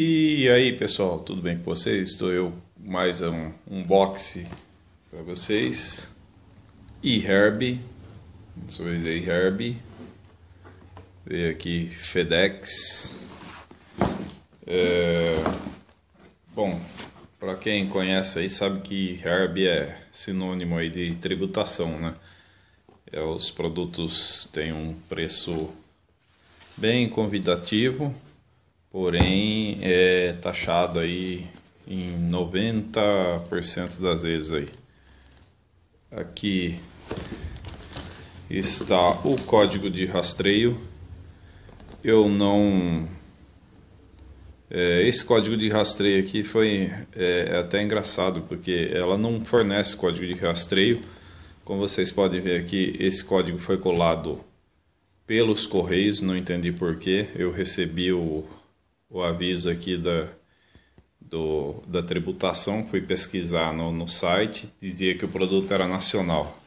E aí, pessoal, tudo bem com vocês? Estou eu mais um unboxing para vocês. E Herbie, dessa vez aí Herbie. Veio aqui FedEx. É... Bom, para quem conhece aí sabe que Herbie é sinônimo aí de tributação, né? É, os produtos têm um preço bem convidativo porém é taxado aí em 90% das vezes aí. Aqui está o código de rastreio. Eu não é, esse código de rastreio aqui foi é, é, até engraçado porque ela não fornece código de rastreio. Como vocês podem ver aqui, esse código foi colado pelos correios, não entendi porquê. Eu recebi o o aviso aqui da, do, da tributação, fui pesquisar no, no site, dizia que o produto era nacional.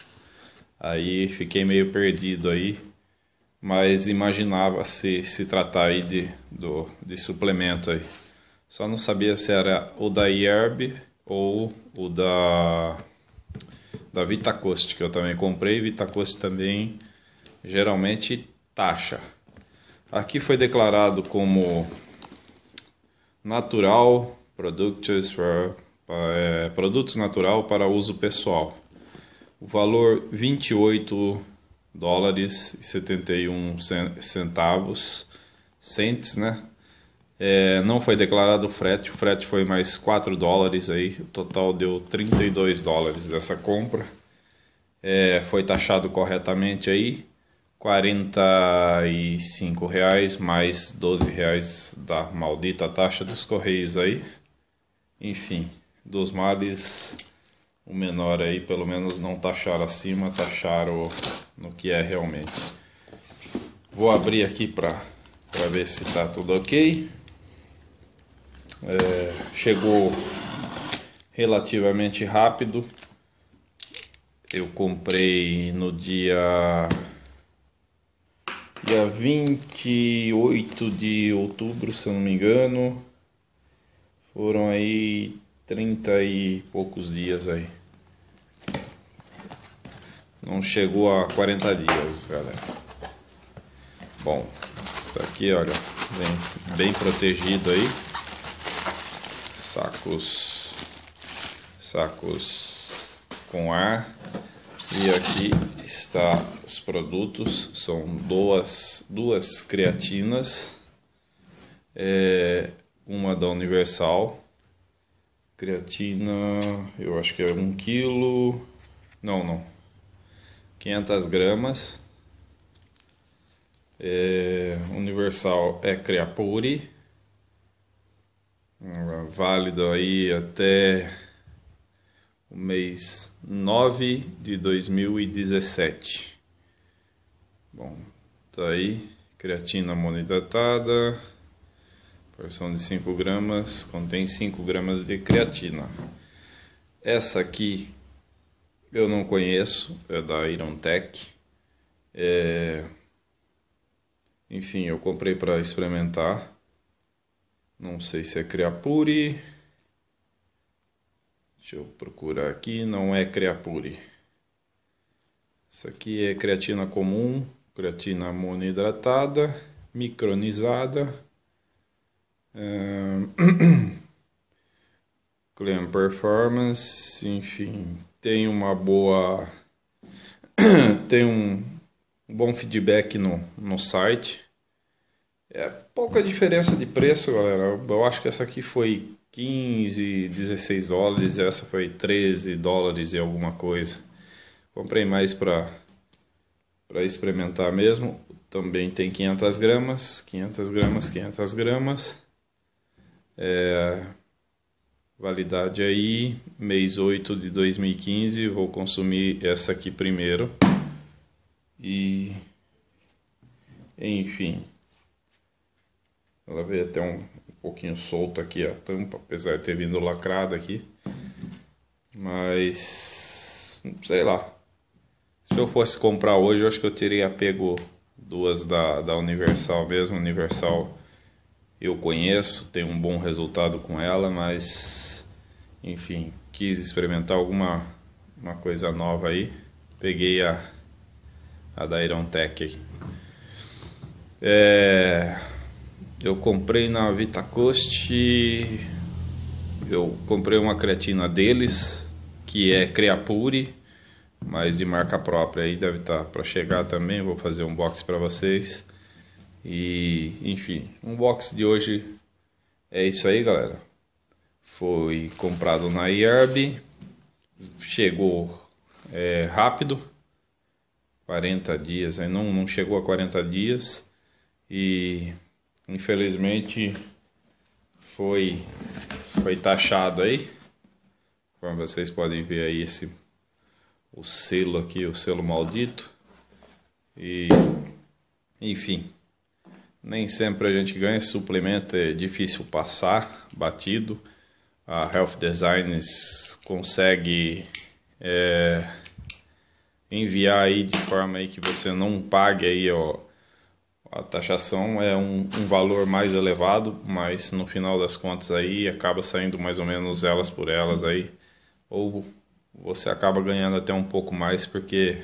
Aí fiquei meio perdido aí, mas imaginava se se tratar aí de, do, de suplemento aí. Só não sabia se era o da IERB ou o da, da Vitacost, que eu também comprei. Vitacost também geralmente taxa. Aqui foi declarado como natural, products for, é, produtos natural para uso pessoal. O valor 28 dólares e 71 centavos, centes, né? É, não foi declarado o frete, o frete foi mais 4 dólares aí, o total deu 32 dólares dessa compra. É, foi taxado corretamente aí. 45 reais mais 12 reais da maldita taxa dos correios aí. Enfim, dos males, o menor aí, pelo menos não taxar acima, taxaram no que é realmente. Vou abrir aqui para ver se tá tudo ok. É, chegou relativamente rápido. Eu comprei no dia dia 28 de outubro, se eu não me engano. Foram aí 30 e poucos dias aí. Não chegou a 40 dias, galera. Bom, tá aqui, olha, bem, bem protegido aí. Sacos sacos com ar e aqui está os produtos, são duas, duas creatinas, é, uma da Universal, creatina, eu acho que é um quilo, não, não, 500 gramas, é, Universal é Creapure, válido aí até o mês 9 de 2017. Bom, tá aí, creatina monohidratada, porção de 5 gramas, contém 5 gramas de creatina. Essa aqui eu não conheço, é da Iron Tech. É... Enfim, eu comprei para experimentar. Não sei se é Creapure Deixa eu procurar aqui, não é Creapure. Isso aqui é creatina comum, creatina monohidratada, micronizada. Um... Ah, Clean Performance, enfim, tem uma boa. tem um, bom feedback no, no site. É pouca diferença de preço, galera. Eu acho que essa aqui foi 15, 16 dólares, essa foi 13 dólares e alguma coisa. Comprei mais para experimentar mesmo. Também tem 500 gramas, 500 gramas, 500 gramas. É, validade aí, mês 8 de 2015. Vou consumir essa aqui primeiro. E enfim. Ela veio até um, um pouquinho solta aqui a tampa, apesar de ter vindo lacrada aqui. Mas. sei lá. Se eu fosse comprar hoje, eu acho que eu teria pego duas da, da Universal mesmo. Universal eu conheço, tenho um bom resultado com ela, mas. Enfim, quis experimentar alguma uma coisa nova aí. Peguei a, a da Iron Tech. É. Eu comprei na Vitacost, eu comprei uma creatina deles, que é Creapure, mas de marca própria, aí deve estar tá para chegar também, vou fazer um box para vocês. E, enfim, um box de hoje é isso aí, galera. Foi comprado na IRB, chegou é, rápido, 40 dias, aí não, não chegou a 40 dias e infelizmente foi foi taxado aí. Como vocês podem ver aí esse o selo aqui, o selo maldito. E enfim, nem sempre a gente ganha suplemento, é difícil passar batido. A Health Designs consegue é, enviar aí de forma aí que você não pague aí, ó, a taxação é um, um, valor mais elevado, mas no final das contas aí acaba saindo mais ou menos elas por elas aí, ou você acaba ganhando até um pouco mais porque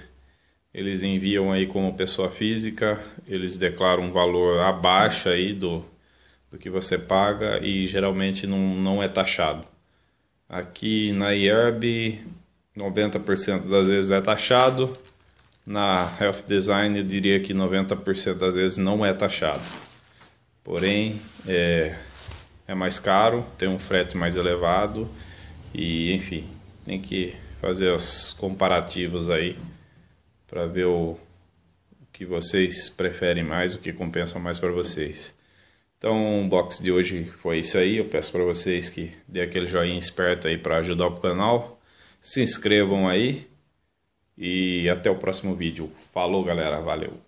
eles enviam aí como pessoa física, eles declaram um valor abaixo aí do, do que você paga e geralmente não, não é taxado. Aqui na IERB 90% das vezes é taxado, na health design, eu diria que 90% das vezes não é taxado. Porém, é, é mais caro, tem um frete mais elevado e, enfim, tem que fazer os comparativos aí para ver o, o que vocês preferem mais, o que compensa mais para vocês. Então, o box de hoje foi isso aí. Eu peço para vocês que dê aquele joinha esperto aí para ajudar o canal. Se inscrevam aí e até o próximo vídeo. Falou, galera. Valeu.